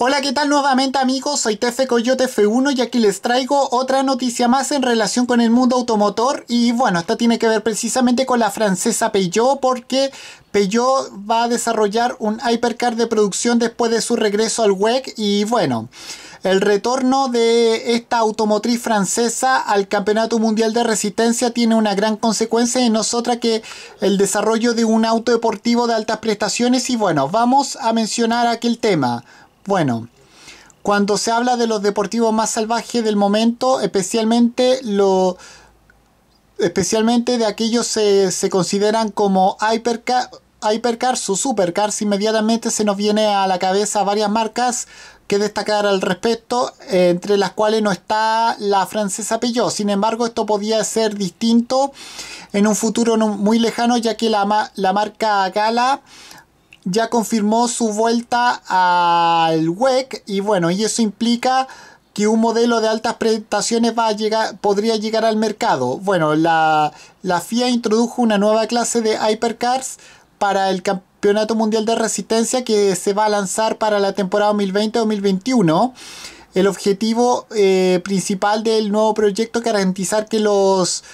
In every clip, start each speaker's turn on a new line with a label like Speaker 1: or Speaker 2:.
Speaker 1: Hola, ¿qué tal nuevamente amigos? Soy Tefe Coyote F1 y aquí les traigo otra noticia más en relación con el mundo automotor y bueno, esta tiene que ver precisamente con la francesa Peugeot porque Peugeot va a desarrollar un hypercar de producción después de su regreso al WEC y bueno, el retorno de esta automotriz francesa al Campeonato Mundial de Resistencia tiene una gran consecuencia en nosotras que el desarrollo de un auto deportivo de altas prestaciones y bueno, vamos a mencionar aquí el tema. Bueno, cuando se habla de los deportivos más salvajes del momento, especialmente especialmente de aquellos se, se consideran como hypercars o supercars, inmediatamente se nos viene a la cabeza varias marcas que destacar al respecto, entre las cuales no está la francesa Peugeot. Sin embargo, esto podía ser distinto en un futuro muy lejano, ya que la, la marca Gala ya confirmó su vuelta al WEC y bueno, y eso implica que un modelo de altas prestaciones va a llegar, podría llegar al mercado. Bueno, la, FIA introdujo una nueva clase de hypercars para el Campeonato Mundial de Resistencia que se va a lanzar para la temporada 2020-2021. El objetivo eh, principal del nuevo proyecto es garantizar que los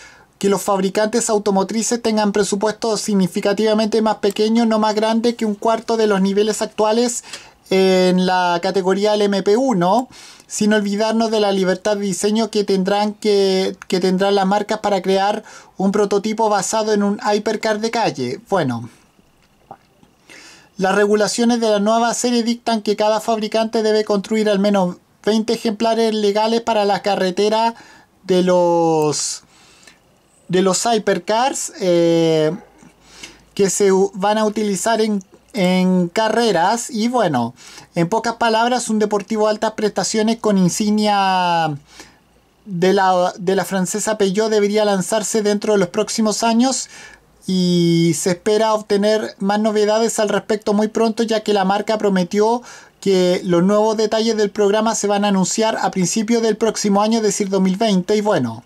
Speaker 1: que los fabricantes automotrices tengan presupuestos significativamente más pequeños, no más grandes que un cuarto de los niveles actuales en la categoría lmp MP1, sin olvidarnos de la libertad de diseño que tendrán, que, que tendrán las marcas para crear un prototipo basado en un hypercar de calle. Bueno, las regulaciones de la nueva serie dictan que cada fabricante debe construir al menos 20 ejemplares legales para la carretera de los de los hypercars eh, que se van a utilizar en, carreras y bueno, en pocas palabras un deportivo de altas prestaciones con insignia de la, de la francesa Peugeot debería lanzarse dentro de los próximos años y se espera obtener más novedades al respecto muy pronto ya que la marca prometió que los nuevos detalles del programa se van a anunciar a principios del próximo año, es decir 2020 y bueno.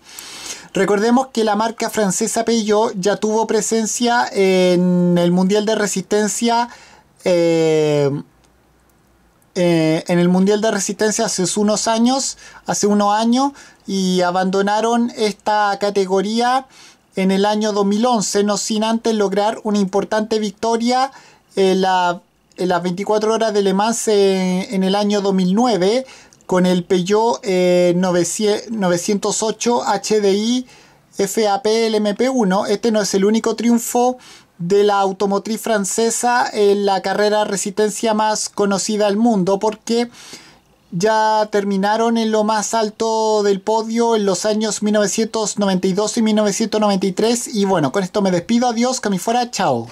Speaker 1: Recordemos que la marca francesa Peugeot ya tuvo presencia en el Mundial de Resistencia. Eh, eh, en el Mundial de Resistencia hace unos años, hace unos años, y abandonaron esta categoría en el año 2011, no sin antes lograr una importante victoria en, la, las 24 horas de Le Mans en el año 2009, con el Peugeot 908 HDI FAP LMP1. Este no es el único triunfo de la automotriz francesa en la carrera resistencia más conocida del mundo porque ya terminaron en lo más alto del podio en los años 1992 y 1993 y bueno, con esto me despido, adiós, que fuera, chao.